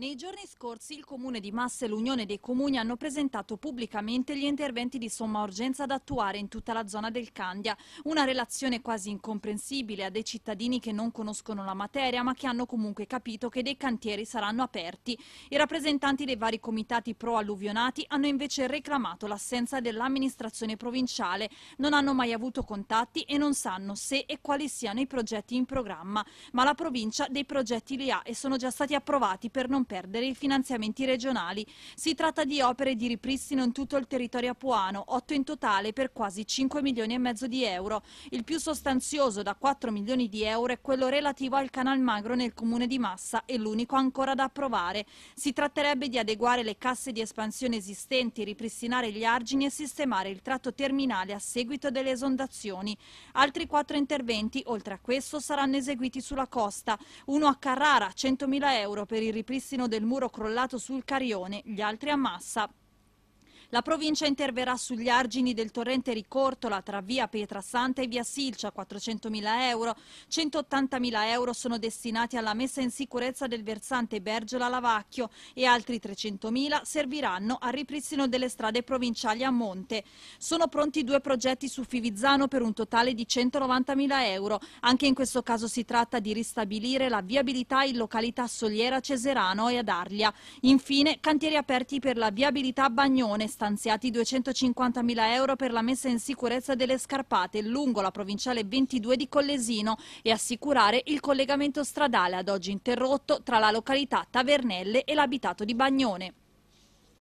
Nei giorni scorsi il Comune di Massa e l'Unione dei Comuni hanno presentato pubblicamente gli interventi di somma urgenza da attuare in tutta la zona del Candia. Una relazione quasi incomprensibile a dei cittadini che non conoscono la materia ma che hanno comunque capito che dei cantieri saranno aperti. I rappresentanti dei vari comitati pro-alluvionati hanno invece reclamato l'assenza dell'amministrazione provinciale. Non hanno mai avuto contatti e non sanno se e quali siano i progetti in programma. Ma la provincia dei progetti li ha e sono già stati approvati per non perdere i finanziamenti regionali. Si tratta di opere di ripristino in tutto il territorio apuano, 8 in totale per quasi 5 milioni e mezzo di euro. Il più sostanzioso da 4 milioni di euro è quello relativo al Canal Magro nel comune di Massa e l'unico ancora da approvare. Si tratterebbe di adeguare le casse di espansione esistenti, ripristinare gli argini e sistemare il tratto terminale a seguito delle esondazioni. Altri quattro interventi, oltre a questo, saranno eseguiti sulla costa, uno a Carrara, 100.000 euro per il ripristino del muro crollato sul Carione, gli altri a Massa. La provincia interverrà sugli argini del torrente Ricortola tra via Pietrasanta e via Silcia, 400.000 euro. 180.000 euro sono destinati alla messa in sicurezza del versante Bergiola-Lavacchio e altri 300.000 serviranno al ripristino delle strade provinciali a monte. Sono pronti due progetti su Fivizzano per un totale di 190.000 euro. Anche in questo caso si tratta di ristabilire la viabilità in località Soliera, Ceserano e ad Arlia. Infine, cantieri aperti per la viabilità Bagnone, stanziati 250.000 euro per la messa in sicurezza delle scarpate lungo la provinciale 22 di Collesino e assicurare il collegamento stradale ad oggi interrotto tra la località Tavernelle e l'abitato di Bagnone.